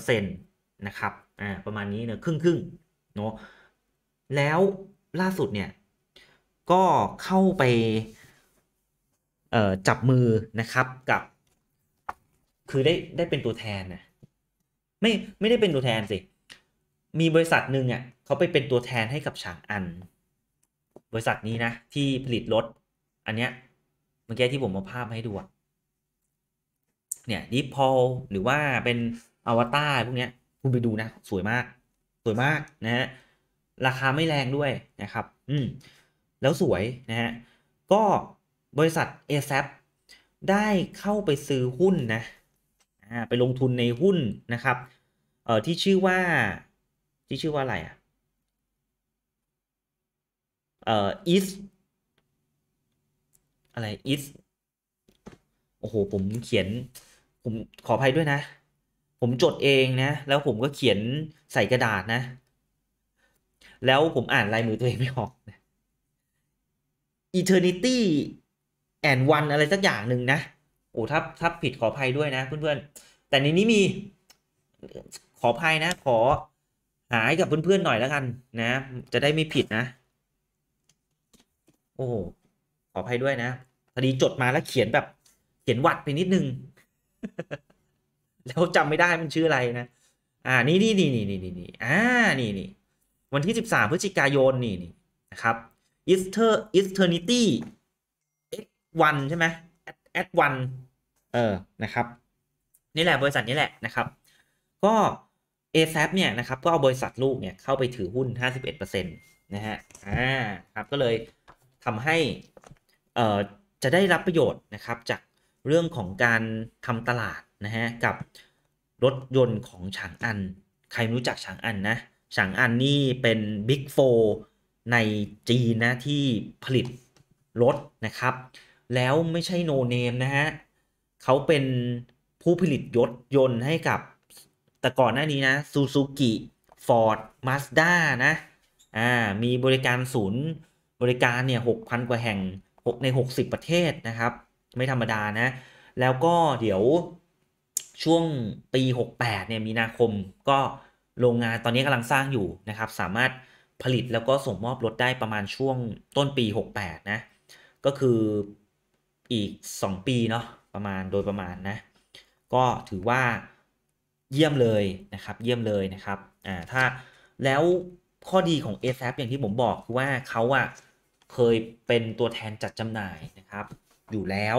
43%นะครับอ่าประมาณนี้เนอะครึ่งครึ่งเนาะแล้วล่าสุดเนี่ยก็เข้าไปเอ่อจับมือนะครับกับ คือได้ได้เป็นตัวแทนนะไม่ไม่ได้เป็นตัวแทนสิ มีบริษัทหนึ่งอะ่ะเขาไปเป็นตัวแทนให้กับฉางอัน บริษัทนี้นะที่ผลิตรถอันเนี้ยเมื่อกี้ที่ผมมาภาพให้ดูเนี่ยดิพอลหรือว่าเป็นอวตารพวกเนี้ยคุณไปดูนะสวยมากสวยมากนะฮะราคาไม่แรงด้วยนะครับอืมแล้วสวยนะฮะก็บริษัท a s ซบได้เข้าไปซื้อหุ้นนะไปลงทุนในหุ้นนะครับเอ่อที่ชื่อว่าที่ชื่อว่า อะไรอะเอ่อ is อะไร is โอ้โห ผมเขียนผมขออภัยด้วยนะ ผมจดเองนะ แล้วผมก็เขียนใส่กระดาษนะ แล้วผมอ่านลายมือตัวเองไม่ออกนะ eternity and one อะไรสักอย่างหนึ่งนะ โอ้ถ้าถ้าผิดขออภัยด้วยนะเพื่อนๆ แต่ในนี้มีขออภัยนะ ขอหายกับเพื่อนๆหน่อยแล้วกันนะ จะได้ไม่ผิดนะโอ้ ขออภัยด้วยนะพอดี จดมาแล้วเขียนแบบเขียนวัดไป นิดนึง แล้วจำไม่ได้มันชื่ออะไรนะ อ่านี่นี่นี่นี่นี่นี่นี่อ่า นี่นี่ วันที่สิบสามพฤศจิกายนนี่นี่นะครับ Easter Eternity x นใช่ไหมวันเออ นะครับ นี่แหละบริษัทนี้แหละนะครับ ก็ ASAP เนี่ยนะครับ ก็เอาบริษัทลูกเนี่ยเข้าไปถือหุ้น 51%นะฮะ อ่า ครับ ก็เลยทำให้จะได้รับประโยชน์นะครับจากเรื่องของการทำตลาดนะฮะ กับรถยนต์ของฉางอัน ใครรู้จักฉางอันนะฉางอันนี่เป็นบิ๊กโฟในจีนนะที่ผลิตรถนะครับ แล้วไม่ใช่โนเนมนะฮะ เขาเป็นผู้ผลิตยศยนต์ให้กับ แต่ก่อนหน้านี้นะ ซูซูกิ ฟอร์ด มาสด้านะ อ่า มีบริการศูนย์บริการเนี่ยหกพันกว่าแห่งใน 60 ประเทศนะครับ ไม่ธรรมดานะ แล้วก็เดี๋ยวช่วงปี 68เนี่ยมีนาคมก็โรงงานตอนนี้กำลังสร้างอยู่นะครับ สามารถผลิตแล้วก็ส่งมอบรถได้ประมาณช่วงต้นปี 68 นะ ก็คืออีก 2 ปีเนาะประมาณโดยประมาณนะ ก็ถือว่าเยี่ยมเลยนะครับ เยี่ยมเลยนะครับอ่าถ้าแล้วข้อดีของ a อ a p อย่างที่ผมบอกคือว่าเขาอะเคยเป็นตัวแทนจัดจำหน่ายนะครับ อยู่แล้ว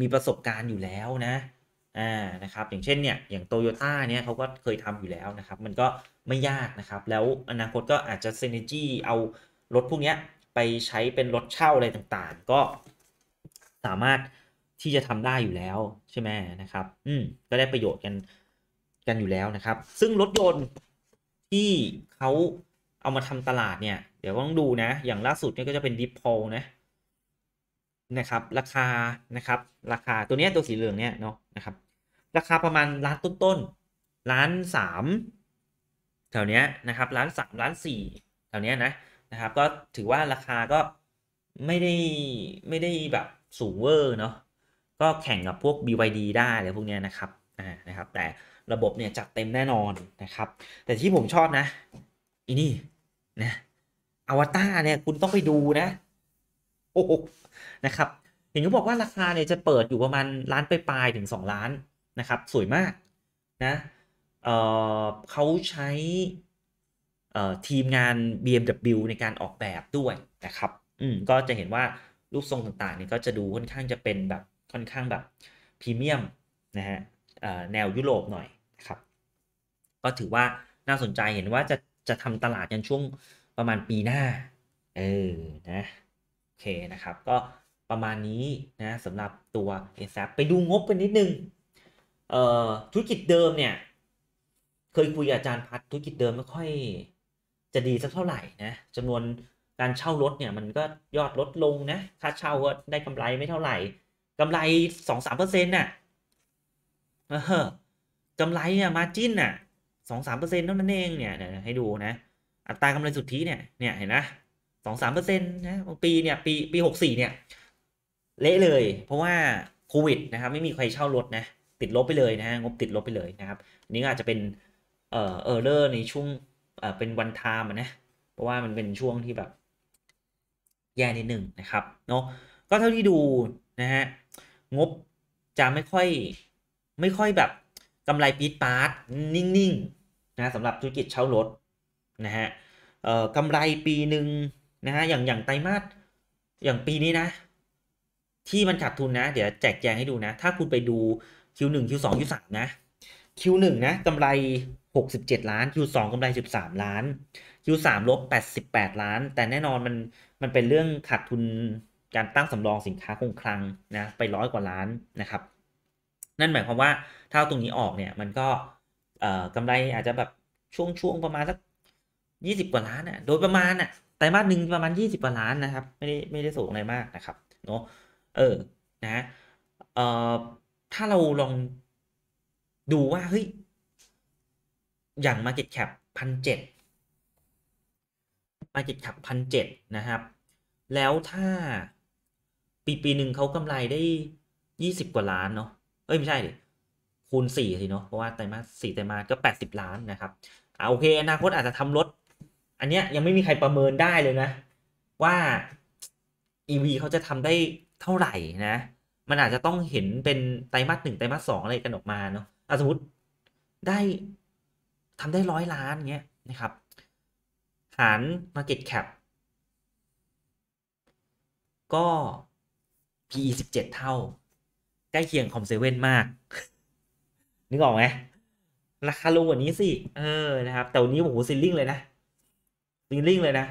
มีประสบการณ์อยู่แล้วนะอ่านะครับอย่างเช่นเนี่ยอย่างโตโยต้าเนี่ยเขาก็เคยทำอยู่แล้วนะครับ มันก็ไม่ยากนะครับ แล้วอนาคตก็อาจจะเซนเนจี้เอารถพวกนี้ไปใช้เป็นรถเช่าอะไรต่างๆ ก็สามารถที่จะทำได้อยู่แล้วใช่ไหมนะครับ อืมก็ได้ประโยชน์กันกันอยู่แล้วนะครับ ซึ่งรถยนต์ที่เขาเอามาทำตลาดเนี่ยเดี๋ยวต้องดูนะ อย่างล่าสุดนี่ก็จะเป็นดิฟโพนะ นะครับ ราคานะครับ ราคา ตัวนี้ตัวสีเหลืองเนี่ยเนาะนะครับ ราคาประมาณล้านต้นนล้านสามแถวเนี้ยนะครับ ล้านสามล้านสี่แถวเนี้ยนะนะครับ ก็ถือว่าราคาก็ไม่ได้ไม่ได้แบบสูงเวอร์ เนาะ ก็แข่งกับพวก BYD ได้เลยพวกเนี้ยนะครับ อ่า นะครับ แต่ระบบเนี่ยจัดเต็มแน่นอนนะครับ แต่ที่ผมชอบนะอีนี่นะอวตารเนี่ยคุณต้องไปดูนะโอ้นะครับเห็นเขาบอกว่าราคาเนี่ยจะเปิดอยู่ประมาณล้านไปลายถึง 2 ล้านนะครับ สวยมากนะเเขาใช้ทีมงาน BMW ในการออกแบบด้วยนะครับอืมก็จะเห็นว่ารูปทรงต่างๆเนี่ยก็จะดูค่อนข้างจะเป็นแบบค่อนข้างแบบพรีเมียมนะฮะแนวยุโรปหน่อยนะครับ ก็ถือว่าน่าสนใจเห็นว่าจะจะทำตลาดยันช่วงประมาณ ปีหน้า เออ นะ โอเค นะครับ ก็ ประมาณนี้ นะ สำหรับ ตัว a s a p ไปดู งบ กัน นิด นึง เอ่อธุรกิจ เดิม เนี่ย เคย คุย กับ อาจารย์ พัฒธุรกิจ เดิม ไม่ค่อย จะดีสักเท่า ไหร่นะจำนวน การ เช่า รถ เนี่ย มัน ก็ ยอด ลด ลง นะ ค่า เช่า ก็ ได้ กำไร ไม่ เท่า ไหร่กำไรสองสามเปอร์เซ็นต์น่ะกำไรอ่ะมาจิ้นอ่ะสองสามเปอร์เซ็นต์เท่านั้นเอง เนี่ยให้ดู นะอัตรากำไรสุทธิเนี่ย เนี่ยเห็นนะสองสามเปอร์เซ็นต์นะบางปีเนี่ย ปี ปีหกสี่เนี่ย เละเลย เพราะว่าโควิดนะครับ ไม่มีใครเช่ารถนะ ติดลบไปเลยนะฮะงบติดลบไปเลยนะครับ นี่อาจจะเป็นเอ่อเออร์เลอร์ในช่วงเอ่อเป็นวันทามนะ เพราะว่ามันเป็นช่วงที่แบบ แย่นิดหนึ่งนะครับเนาะ ก็เท่าที่ดูนะฮะ งบจะไม่ค่อยไม่ค่อยแบบกำไรปี๊ดปาร์ตนิ่งๆนะสำหรับธุรกิจเช่ารถนะฮะกำไรปีหนึ่งนะฮะ อย่างอย่างไตรมาส อย่างปีนี้นะ ที่มันขาดทุนนะ เดี๋ยวแจกแจงให้ดูนะ ถ้าคุณไปดู Q1 Q2 Q3 นะ Q1 นะกำไร 67 ล้าน Q2 กำไร 13 ล้าน Q3 ลบ 88 ล้าน แต่แน่นอนมัน มันเป็นเรื่องขาดทุนการตั้งสำรองสินค้าคงคลังนะ ไปร้อยกว่าล้านนะครับ นั่นหมายความว่าถ้าตรงนี้ออกเนี่ย มันก็กำไรอาจจะแบบช่วงๆ ประมาณสักยี่สิบกว่าล้านอ่ะโดยประมาณอ่ะไตรมาสหนึ่ง ประมาณยี่สิบกว่าล้านนะครับ ไม่ได้ไม่ได้สูงอะไรมากนะครับเนาะเออนะเอ่อถ้าเราลองดูว่า เฮ้ย อย่างมาเก็ตแคปพันเจ็ด มาเก็ตแคปพันเจ็ดนะครับ แล้วถ้าปีปีหนึ่งเขากำไรได้ยี่สิบกว่าล้านเนาะเอ้ยไม่ใช่ดิคูณสี่สิเนาะเพราะว่าไตรมาสสี่ไตรมาสก็แปดสิบล้านนะครับอ่าโอเคอนาคตอาจจะทำลดอันเนี้ยยังไม่มีใครประเมินได้เลยนะ ว่า EV เขาจะทำได้เท่าไหร่นะ มันอาจจะต้องเห็นเป็นไตรมาสหนึ่งไตรมาสสองอะไรกันออกมาเนาะสมมติ ได้ทำได้ร้อยล้านเงี้ยนะครับหาร Market Cap ก็ PE 17 เท่า ใกล้เคียงคอมเซเว่นมากนึกออกไหมราคาลงกว่านี้สิเออนะครับแต่วันนี้โอ้โหซิลลิ่งเลยนะลิงลิงเลยนะ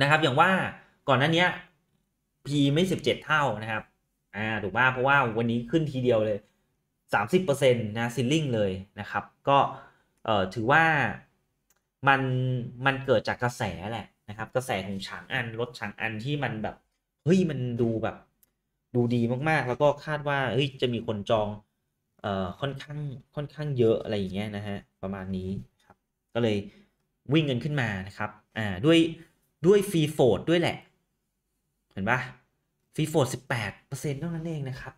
นะครับอย่างว่าก่อนหน้านี้ P ไม่สิบเจ็ดเท่านะครับอ่าถูกป่ะเพราะว่าวันนี้ขึ้นทีเดียวเลยสสามิบเเปอร์30%นะซิลลิงเลยนะครับ ก็เอ่อถือว่ามันมันเกิดจากกระแสแหละนะครับกระแสของฉางอันรถฉางอันที่มันแบบเฮ้ยมันดูแบบ ดูดีมากๆ แล้วก็คาดว่าเฮ้ยจะมีคนจองเอ่อ ค่อนข้าง ค่อนข้างเยอะอะไรอย่างเงี้ยนะฮะประมาณนี้ครับ ก็เลยวิ่งกันขึ้นมานะครับ อ่า ด้วย ด้วยฟรีโฟดด้วยแหละ เห็นปะ ฟรีโฟดสิบแปดเปอร์เซ็นต์เท่านั้นเองนะครับ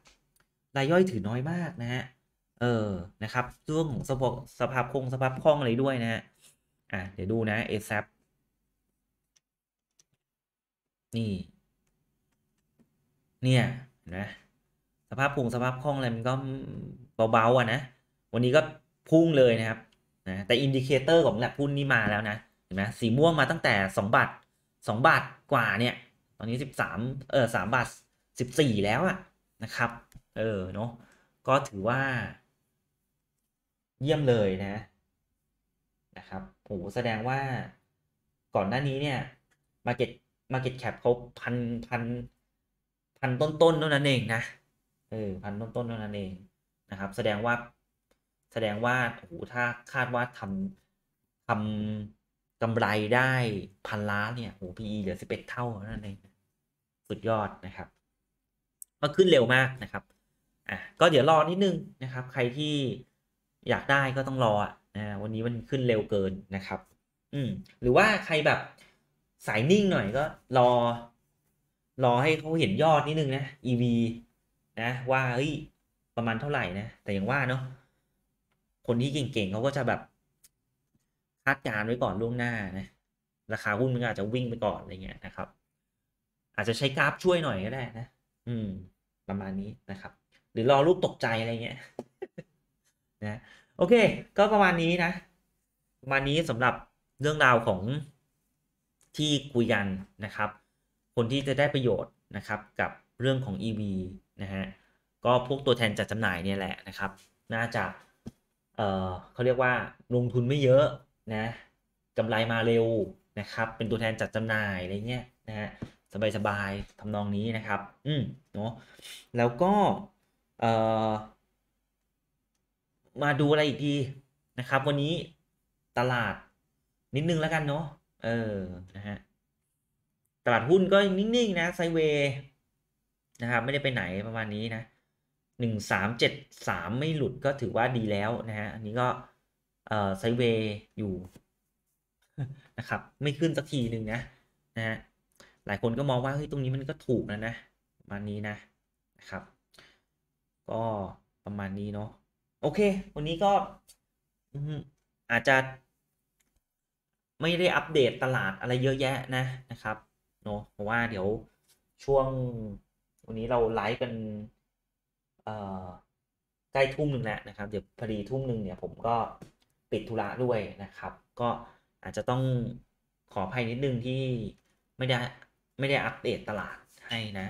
รายย่อยถือน้อยมากนะฮะ เออ นะครับ ช่วงของสภาพสภาพคงสภาพคล่องอะไรด้วยนะฮะ อ่ะเดี๋ยวดูนะเอซับนี่ เนี่ยนะ สภาพคงสภาพคล่องอะไรมันก็เบาๆ อ่ะนะ วันนี้ก็พุ่งเลยนะครับนะแต่อินดิเคเตอร์ของหลักหุ้นนี่มาแล้วนะเห็นไหมสีม่วงมาตั้งแต่ 2 บาท 2 บาทกว่าเนี่ย ตอนนี้ 13เออ3บาท 14แล้วอะนะครับ เออเนาะก็ถือว่า เยี่ยมเลยนะ นะครับโหแสดงว่าก่อนหน้านี้เนี่ย Market Market Cap เขาพันพันพันต้นๆเท่านั้นเองนะเออพันต้นๆเท่านั้นเองนะครับแสดงว่าแสดงว่าโอ้โหถ้าคาดว่าทำทำกำไรได้พันล้านเนี่ยโอ้ PE เหลือสิบเอ็ดเท่านั่นเองสุดยอดนะครับันขึ้นเร็วมากนะครับอ่ะก็เดี๋ยวรอนิดนึงนะครับ ใครที่อยากได้ก็ต้องรออ่ะนะ วันนี้มันขึ้นเร็วเกินนะครับ อืม หรือว่าใครแบบสายนิ่งหน่อยก็ รอ รอให้เขาเห็นยอดนิดนึงนะ EV นะ ว่าเฮ้ยประมาณเท่าไหร่นะ แต่อย่างว่าเนาะคนที่เก่งๆเขาก็จะแบบคาดการไว้ก่อนล่วงหน้านะ ราคาหุ้นมันอาจจะวิ่งไปก่อนอะไรเงี้ยนะครับ อาจจะใช้กราฟช่วยหน่อยก็ได้นะ อืม ประมาณนี้นะครับ หรือรอรูปตกใจอะไรเงี้ยนะ โอเค ก็ประมาณนี้นะ ประมาณนี้สำหรับเรื่องราวของที่คุยกันนะครับ คนที่จะได้ประโยชน์นะครับ กับเรื่องของ EV นะฮะ ก็พวกตัวแทนจัดจำหน่ายเนี่ยแหละนะครับ น่าจะเออเขาเรียกว่าลงทุนไม่เยอะนะกำไรมาเร็วนะครับ เป็นตัวแทนจัดจำหน่ายอะไรเงี้ยนะฮะสบายๆทำนองนี้นะครับ อืมเนาะแล้วก็เอ่อมาดูอะไรอีกดีนะครับ วันนี้ตลาดนิดนึงแล้วกันเนาะเออนะฮะตลาดหุ้นก็นิ่งๆนะไซเวนะครับ ไม่ได้ไปไหนประมาณนี้นะหนึ่งสามเจ็ดสามไม่หลุดก็ถือว่าดีแล้วนะฮะอันนี้ก็เอ่อไซเวย์อยู่นะครับ ไม่ขึ้นสักทีหนึ่งนะนะฮะหลายคนก็มองว่าเฮ้ยตรงนี้มันก็ถูกนะนะมานี้นะนะครับ ก็ประมาณนี้เนาะโอเค วันนี้ก็ อาจจะ ไม่ได้อัปเดตตลาดอะไรเยอะแยะนะนะครับเนาะเพราะว่าเดี๋ยวช่วง วันนี้เราไลฟ์กันใกล้ทุ่มหนึ่งแล้วนะครับ เดี๋ยวพอดีทุ่มหนึ่งเนี่ยผมก็ ปิดธุระด้วยนะครับ ก็อาจจะต้องขออภัยนิดนึงที่ไม่ได้ไม่ได้อัปเดตตลาดให้นะ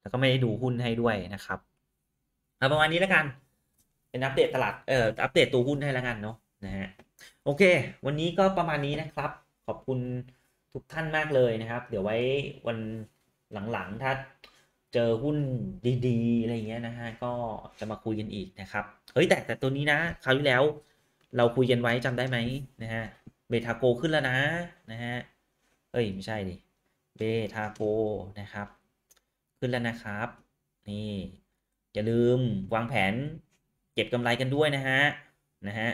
แล้วก็ไม่ได้ดูหุ้นให้ด้วยนะครับเอาประมาณนี้แล้วกัน เป็นอัปเดตตลาด เอ่อ อัปเดตตัวหุ้นให้แล้วกันเนาะ นะฮะ โอเค วันนี้ก็ประมาณนี้นะครับ ขอบคุณทุกท่านมากเลยนะครับ เดี๋ยวไว้วันหลังๆ ถ้าเจอหุ้นดี ๆอะไรเงี้ยนะฮะก็จะมาคุยกันอีกนะครับเฮ้ยแต่แต่ตัวนี้นะคราวที่แล้ว เราคุยกันไว้จำได้ไหมนะฮะเบทาโกขึ้นแล้วนะนะฮะเอ้ยไม่ใช่ดิ เบทาโกนะครับ ขึ้นแล้วนะครับนี่ อย่าลืมวางแผนเก็บกำไรกันด้วยนะฮะนะฮะ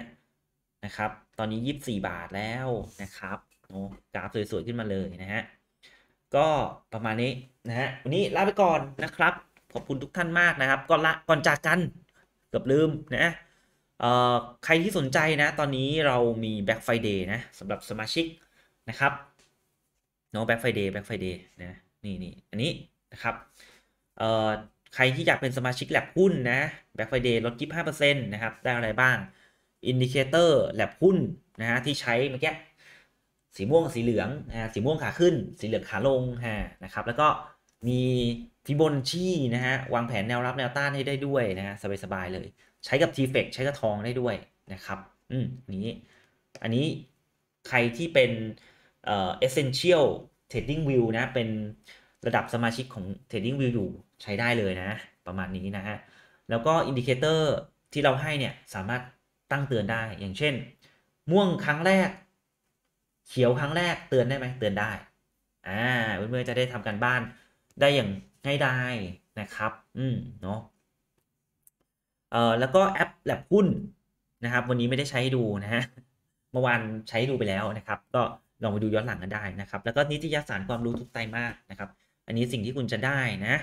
นะครับ ตอนนี้24บาทแล้วนะครับโอ้กราฟสวย ๆ ขึ้นมาเลยนะฮะก็ประมาณนี้นะฮะวันนี้ลาไปก่อนนะครับ ขอบคุณทุกท่านมากนะครับ ก่อนละก่อนจากกัน เกือบลืมนะเออ่ใครที่สนใจนะ ตอนนี้เรามี Black Friday นะสำหรับสมาชิกนะครับโน้ตแบ็ c ไฟเดย์แบ็ a ไฟเดย์นะนี่นี่อันนี้นะครับเออ่ใครที่อยากเป็นสมาชิกแลบหุ้นนะแบ็กไฟเดย์ลด25%นะครับได้อะไรบ้างอินดิเคเตอร์แลบหุ้นนะฮะที่ใช้เมื่อกี้สีม่วง สีเหลืองอ่าสีม่วงขาขึ้น สีเหลืองขาลงฮะนะครับ แล้วก็มีฟิโบนัชชีนะฮะ วางแผนแนวรับแนวต้านให้ได้ด้วยนะฮะ สบายๆเลย ใช้กับ t f e กใช้กับทองได้ด้วยนะครับอืมนี้อันนี้ใครที่เป็นเอ่อ essential trading view นะ เป็นระดับสมาชิกของ trading view อยู่ใช้ได้เลยนะ ประมาณนี้นะฮะ แล้วก็อินดิเคเตอร์ที่เราให้เนี่ย สามารถตั้งเตือนได้อย่างเช่นม่วงครั้งแรกเขียวครั้งแรกเตือนได้ไหมเตือนได้ อ่าเพื่อนๆจะได้ทำการบ้านได้อย่างง่ายดายนะครับ อืมเนาะ เอ่อแล้วก็แอปแลบหุ้นนะครับ วันนี้ไม่ได้ใช้ดูนะฮะ เมื่อวานใช้ดูไปแล้วนะครับ ก็ลองไปดูย้อนหลังกันได้นะครับแล้วก็นิตยสารความรู้ทุกไตรมาสนะครับ อันนี้สิ่งที่คุณจะได้นะ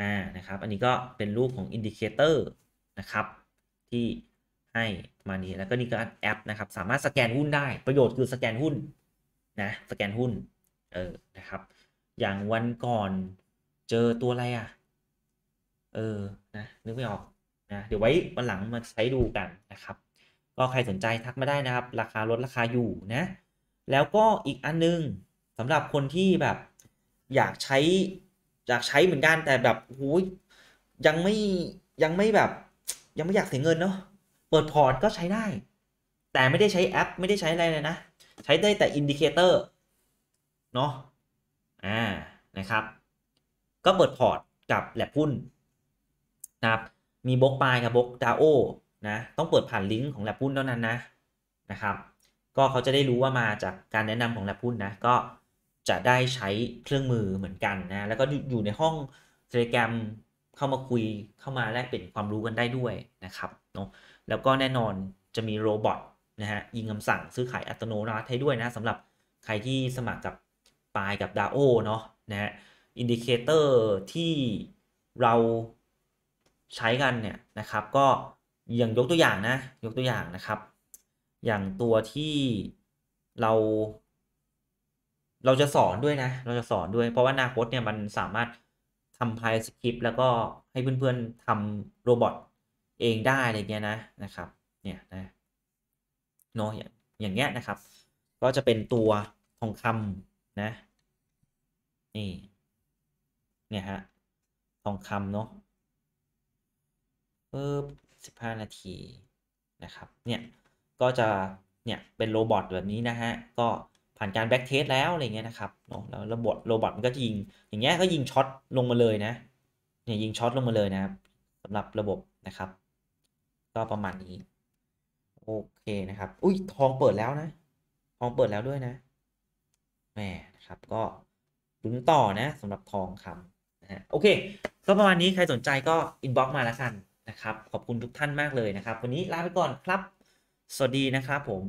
อ่านะครับ อันนี้ก็เป็นรูปของอินดิเคเตอร์นะครับที่ให้มานี้แล้วก็นี่ก็แอปนะครับสามารถสแกนหุ้นได้ประโยชน์คือสแกนหุ้นนะสแกนหุ้นเออนะครับ อย่างวันก่อนเจอตัวอะไรอะ่ะ เออนะนึกไม่ออกนะ เดี๋ยวไว้วันหลังมาใช้ดูกันนะครับ ก็ใครสนใจทักมาได้นะครับ ราคาลดราคาอยู่นะ แล้วก็อีกอันนึงสำหรับคนที่แบบอยากใช้อยากใช้เหมือนกันแต่แบบหูยยังไม่ยังไม่แบบ ยังไม่อยากเสียเงินเนาะเปิด พอร์ตก็ใช้ได้ แต่ไม่ได้ใช้แอป ไม่ได้ใช้อะไรเลยนะ ใช้ได้แต่อินดิเคเตอร์เนาะอ่านะครับก็เปิดพอร์ตกับแลบหุ้นนะครับมีบล็อกปายกับบล็อกดาโอนะต้องเปิดผ่านลิงก์ของแลบหุ้นเท่านั้นนะนะครับก็เขาจะได้รู้ว่ามาจากการแนะนำของแลบหุ้นนะก็จะได้ใช้เครื่องมือเหมือนกันนะแล้วก็อยู่ในห้องเทเลกรมเข้ามาคุยเข้ามาแลกเปลี่ยนความรู้กันได้ด้วยนะครับเนาะแล้วก็แน่นอนจะมีโรบอทนะฮะยิงคำสั่งซื้อขายอัตโนมัติให้ด้วยนะสำหรับใครที่สมัครกับปายกับดาโอเนาะนะฮะอินดิเคเตอร์ที่เราใช้กันเนี่ยนะครับก็อย่างยกตัวอย่างนะ ยกตัวอย่างนะครับ อย่างตัวที่เรา เราจะสอนด้วยนะ เราจะสอนด้วย เพราะว่านาคตเนี่ยมันสามารถทำไพ่สคริปต์แล้วก็ให้เพื่อนๆทำโรบอทเอง ได้อะไรเงี้ยนะนะครับ เนี่ยนะเนาะอย่างเงี้ยนะครับ ก็จะเป็นตัว ทองคำนะ นี่ เนี่ยฮะ ทองคำเนาะปึ๊บสิบห้านาที นะครับ เนี่ย ก็จะ เนี่ย เป็น โรบอทแบบนี้นะฮะ ก็ ผ่านการแบ็กเทสแล้ว อะไรเงี้ยนะครับเนาะแล้ว ระบบ โรบอทมันก็จะยิง อย่างเงี้ย ก็ยิงช็อต ลงมาเลยนะเนี่ยยิงช็อต ลงมาเลยนะครับสำหรับ ระบบ นะครับก็ประมาณนี้โอเคนะครับ อุ้ยทองเปิดแล้วนะ ทองเปิดแล้วด้วยนะแหมนะครับก็ลุ้นต่อนะสำหรับทองคำนะฮะโอเค ก็ประมาณนี้ใครสนใจก็อินบ็อกซ์มาแล้วกันนะครับขอบคุณทุกท่านมากเลยนะครับ วันนี้ลาไปก่อนครับ สวัสดีนะครับผม